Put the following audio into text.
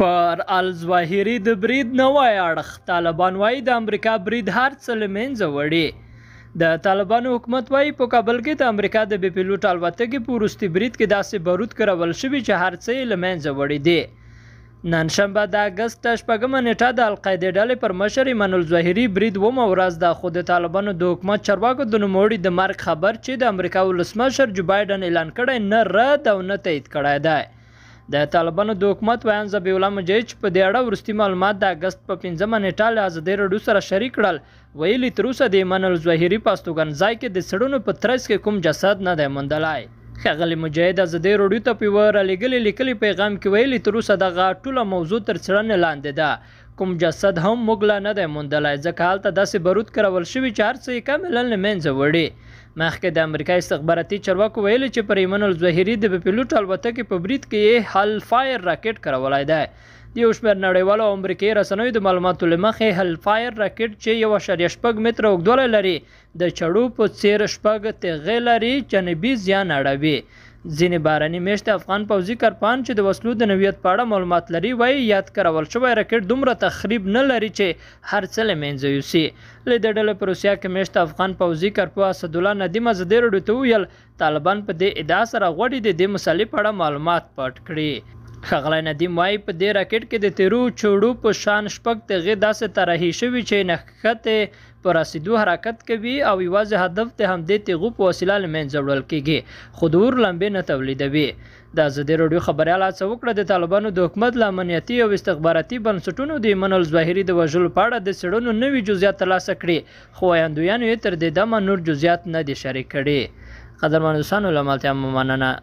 پر الظواهري د برید نوی اړخ طالبان وایي د امریکا برید هر څه له منځه وړي د طالبانو حکومت وایي په کابل کې د امریکا د بې پیلوټ الوتکې په وروستي برید کې داسې برود کرول شوي چې هر څه یې له منځه وړي دي نن شنبه د اګست شپږمه نیټه د القاعدې ډلې پر مشر ایمانل ظاهري برید اومه ورځ د خو د طالبانو د حکومت چارواکو د نوموړي د مرګ خبر چې د امریکا ولسمشر جو بایډن اعلان کړی نه رد او نه تایید کړی دی د طالبانو د حکومت ویان زبیح الله مجید په دې اړه وروستي معلومات د اگست په 15مه نیټه له ازادي راډیو سره شریک کړل ویلي تر اوسه د منل ظاهري پاستوګن ځای کې د سړونو په ترڅ کې کوم جسد نه دی موندلای ښاغلی مجاهد ازادي راډیو ته په یوه رالیږلي لیکلي پیغام کې ویلي تر اوسه دغه ټوله موضوع تر څېړنې لاندې ده کوم جسد هم موږ لا نه دی موندلی ځکه هلته داسې برود کرول شوي چې هر څه یې کاملا له منځه وړي مخکې د امریکا استخباراتي چارواکو ویلي چې پر ایمن الظهیري د بېپیلوټ الوتکې په برید کې یې هل فایر راکټ کرولی دی د یو شمېر نړیوالو امریکایي رسنیو د معلوماتو له مخې هل فایر راکټ چې یو اعشاریه شپږ متره اوږدوالی لري د چړو په څېر شپږ تیغې لري جانبي زیان اړوي ځینې بارني میشته افغان پوځي کرپان چې د وسلو د نویت په اړه معلومات لري وایي یاد کرول شوی راکټ دومره تخریب نه لري چې هر څه له منځه یوسي له د ډلې په روسیا کې میشته افغان پوځي کرپو اسدالله ندیم ازدی رډو ته ویل طالبان په دې ادعا سره غوړي د دې مسلې په اړه معلومات پټ کړي ښاغلی ندیم وایي په دې راکټ کې د تیرو چوړو په شان شپږ تیغې داسې طراحي شوي چې نښتې په رسېدو حرکت کوي او یوازې هدف د همدې تیغو په وسیله له منځه وړل کیږي خو د اور لمبې نه تولیدوي د ازادي راډیو خبریال هڅه وکړه د طالبانو د حکومت له امنیتي او استخباراتي بنسټونو د منل ظاهري د وژلو په اړه د څېړنو نوي جزئیات ترلاسه کړي خو ویاندویانو یې تر دې دمه نور جزئیات نه دي شریک کړي قدرمن دوستانو له ملتیا مننه